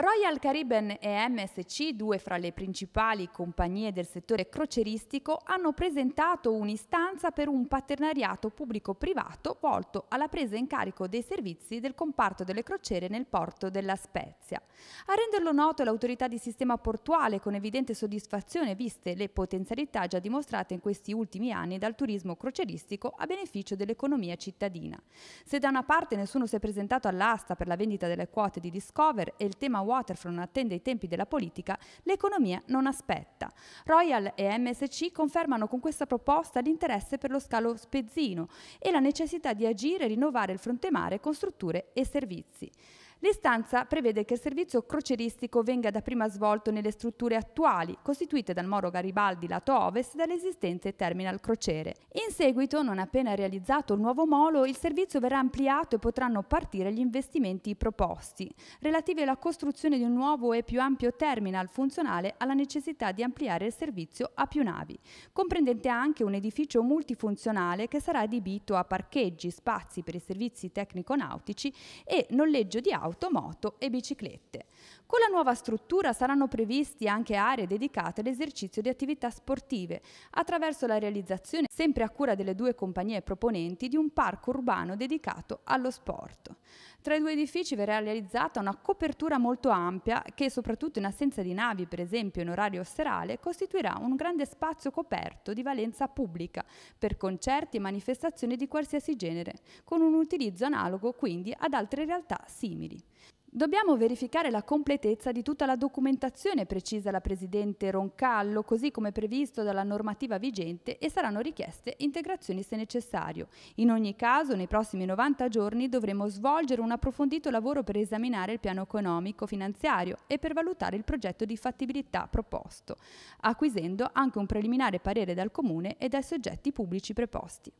Royal Caribbean e MSC, due fra le principali compagnie del settore croceristico, hanno presentato un'istanza per un partenariato pubblico-privato volto alla presa in carico dei servizi del comparto delle crociere nel porto della Spezia. A renderlo noto l'autorità di sistema portuale con evidente soddisfazione viste le potenzialità già dimostrate in questi ultimi anni dal turismo croceristico a beneficio dell'economia cittadina. Se da una parte nessuno si è presentato all'asta per la vendita delle quote di Discover e il tema Waterfront attende i tempi della politica, l'economia non aspetta. Royal e MSC confermano con questa proposta l'interesse per lo scalo spezzino e la necessità di agire e rinnovare il fronte mare con strutture e servizi. L'istanza prevede che il servizio croceristico venga dapprima svolto nelle strutture attuali, costituite dal Moro Garibaldi lato ovest e dall'esistente terminal crociere. In seguito, non appena realizzato il nuovo molo, il servizio verrà ampliato e potranno partire gli investimenti proposti, relativi alla costruzione di un nuovo e più ampio terminal funzionale alla necessità di ampliare il servizio a più navi, comprendente anche un edificio multifunzionale che sarà adibito a parcheggi, spazi per i servizi tecnico-nautici e noleggio di auto automoto e biciclette. Con la nuova struttura saranno previsti anche aree dedicate all'esercizio di attività sportive attraverso la realizzazione sempre a cura delle due compagnie proponenti, di un parco urbano dedicato allo sport. Tra i due edifici verrà realizzata una copertura molto ampia che, soprattutto in assenza di navi, per esempio in orario serale, costituirà un grande spazio coperto di valenza pubblica per concerti e manifestazioni di qualsiasi genere, con un utilizzo analogo quindi ad altre realtà simili. Dobbiamo verificare la completezza di tutta la documentazione precisa la Presidente Roncallo, così come previsto dalla normativa vigente e saranno richieste integrazioni se necessario. In ogni caso, nei prossimi 90 giorni dovremo svolgere un approfondito lavoro per esaminare il piano economico finanziario e per valutare il progetto di fattibilità proposto, acquisendo anche un preliminare parere dal Comune e dai soggetti pubblici preposti.